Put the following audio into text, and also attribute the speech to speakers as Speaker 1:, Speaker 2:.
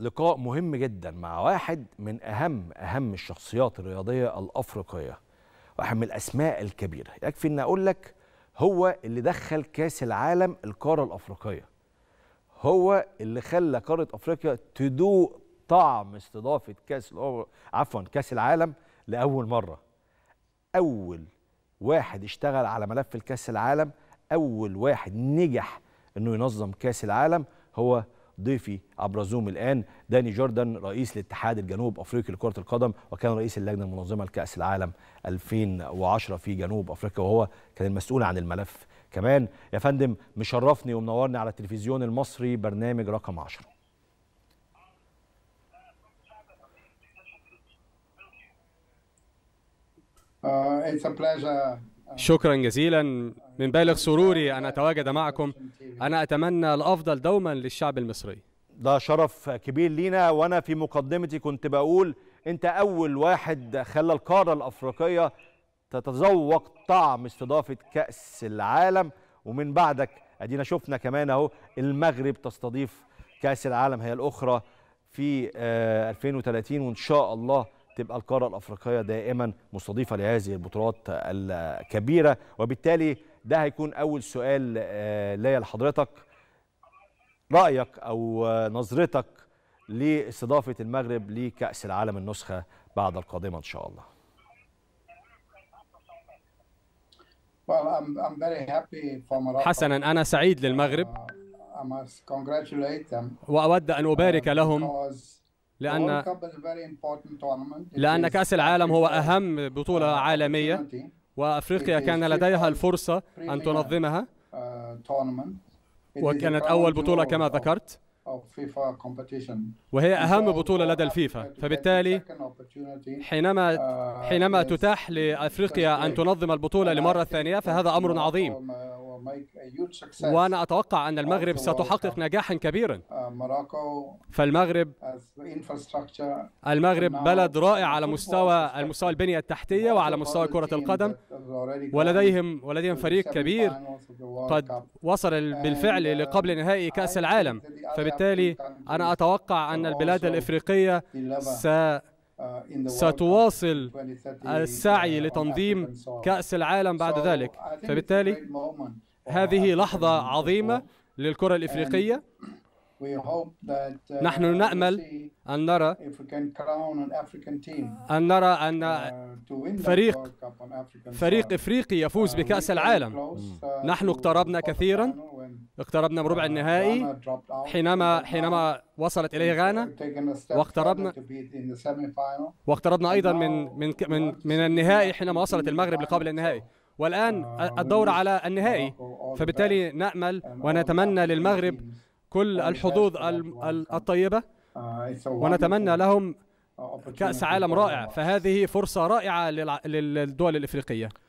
Speaker 1: لقاء مهم جدا مع واحد من اهم اهم الشخصيات الرياضيه الافريقيه واحد من الاسماء الكبيره يكفي ان اقول لك هو اللي دخل كاس العالم القاره الافريقيه هو اللي خلى قاره افريقيا تدوق طعم استضافه كاس عفوا كاس العالم لاول مره اول واحد اشتغل على ملف الكاس العالم اول واحد نجح انه ينظم كاس العالم هو ضيفي عبر زوم الآن داني جوردن رئيس الاتحاد الجنوب أفريقي لكرة القدم وكان رئيس اللجنة المنظمة لكأس العالم 2010 في جنوب أفريقيا وهو كان المسؤول عن الملف كمان يا فندم مشرفني ومنورني على التلفزيون المصري برنامج رقم 10
Speaker 2: Uh, it's a pleasure
Speaker 3: شكرا جزيلا من بالغ سروري أن أتواجد
Speaker 1: معكم أنا أتمنى الأفضل دوما للشعب المصري ده شرف كبير لينا وأنا في مقدمتي كنت بقول أنت أول واحد خلى القارة الأفريقية تتذوق طعم استضافة كأس العالم ومن بعدك أدينا شفنا كمان أهو المغرب تستضيف كأس العالم هي الأخرى في 2030 آه، وإن شاء الله تبقى القارة الأفريقية دائما مستضيفة لهذه البطولات الكبيرة وبالتالي ده هيكون أول سؤال آه، ليا لحضرتك رأيك أو آه، نظرتك لاستضافة المغرب لكأس العالم النسخة بعد القادمة إن شاء الله
Speaker 2: حسنا
Speaker 3: أنا سعيد للمغرب
Speaker 2: uh,
Speaker 3: وأود أن أبارك um, لهم
Speaker 2: لان لان كاس
Speaker 3: العالم هو اهم بطوله عالميه وافريقيا كان لديها الفرصه ان تنظمها
Speaker 2: uh, وكانت اول بطوله كما ذكرت وهي أهم بطولة لدى الفيفا فبالتالي حينما uh, حينما تتاح
Speaker 3: لأفريقيا أن تنظم البطولة لمرة ثانية فهذا أمر عظيم
Speaker 2: uh, وأنا أتوقع أن المغرب ستحقق
Speaker 3: نجاحا كبيرا
Speaker 2: uh, فالمغرب المغرب بلد
Speaker 3: رائع على مستوى المستوى البنية التحتية وعلى مستوى كرة القدم
Speaker 2: ولديهم
Speaker 3: ولديهم فريق كبير قد وصل بالفعل uh, لقبل نهائي كأس العالم فبالتالي أنا أتوقع أن البلاد الإفريقية س uh, ستواصل uh, السعي لتنظيم كأس العالم بعد ذلك فبالتالي هذه لحظة عظيمة للكرة الإفريقية
Speaker 2: نحن نأمل
Speaker 3: أن نرى أن نرى أن فريق فريق إفريقي يفوز uh, بكأس العالم mm. uh, نحن اقتربنا كثيرا uh, اقتربنا من ربع النهائي حينما حينما وصلت إليه غانا
Speaker 2: واقتربنا واقتربنا أيضا
Speaker 3: من من من من النهائي حينما وصلت المغرب لقبل النهائي والآن الدور على النهائي فبالتالي نأمل ونتمنى للمغرب كل الحظوظ الطيبة
Speaker 2: Uh, ونتمنى لهم كأس عالم رائع
Speaker 3: فهذه فرصة رائعة للدول الإفريقية